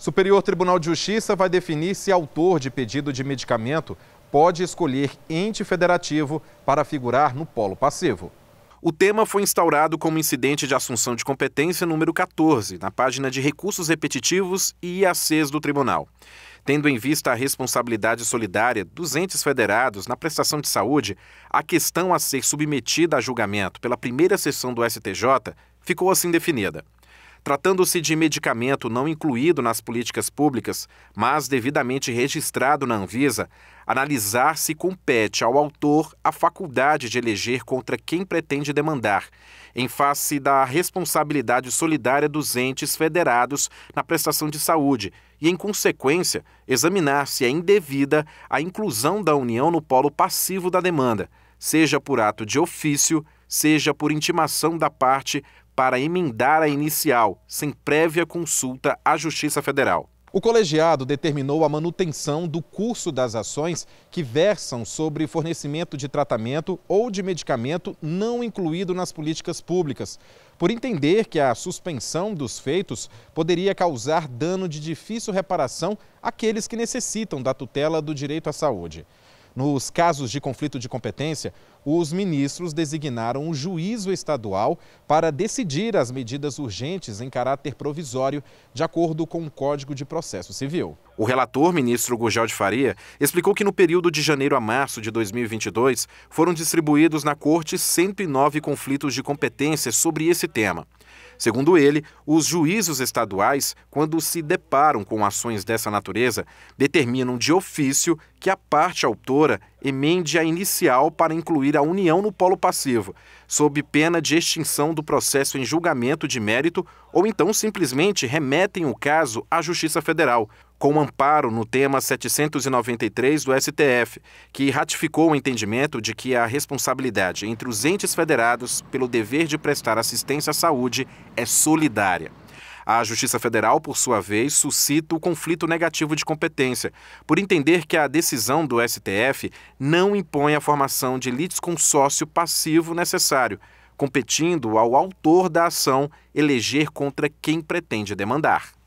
Superior Tribunal de Justiça vai definir se autor de pedido de medicamento pode escolher ente federativo para figurar no polo passivo. O tema foi instaurado como incidente de assunção de competência número 14, na página de recursos repetitivos e IACs do tribunal. Tendo em vista a responsabilidade solidária dos entes federados na prestação de saúde, a questão a ser submetida a julgamento pela primeira sessão do STJ ficou assim definida. Tratando-se de medicamento não incluído nas políticas públicas, mas devidamente registrado na Anvisa, analisar se compete ao autor a faculdade de eleger contra quem pretende demandar, em face da responsabilidade solidária dos entes federados na prestação de saúde e, em consequência, examinar se é indevida a inclusão da União no polo passivo da demanda, seja por ato de ofício, seja por intimação da parte para emendar a inicial, sem prévia consulta à Justiça Federal. O colegiado determinou a manutenção do curso das ações que versam sobre fornecimento de tratamento ou de medicamento não incluído nas políticas públicas, por entender que a suspensão dos feitos poderia causar dano de difícil reparação àqueles que necessitam da tutela do direito à saúde. Nos casos de conflito de competência, os ministros designaram um juízo estadual para decidir as medidas urgentes em caráter provisório, de acordo com o Código de Processo Civil. O relator, ministro Gugel de Faria, explicou que no período de janeiro a março de 2022 foram distribuídos na Corte 109 conflitos de competência sobre esse tema. Segundo ele, os juízos estaduais, quando se deparam com ações dessa natureza, determinam de ofício que a parte autora emende a inicial para incluir a união no polo passivo, sob pena de extinção do processo em julgamento de mérito, ou então simplesmente remetem o caso à Justiça Federal, com amparo no tema 793 do STF, que ratificou o entendimento de que a responsabilidade entre os entes federados pelo dever de prestar assistência à saúde é solidária. A Justiça Federal, por sua vez, suscita o conflito negativo de competência, por entender que a decisão do STF não impõe a formação de litisconsórcio passivo necessário, competindo ao autor da ação eleger contra quem pretende demandar.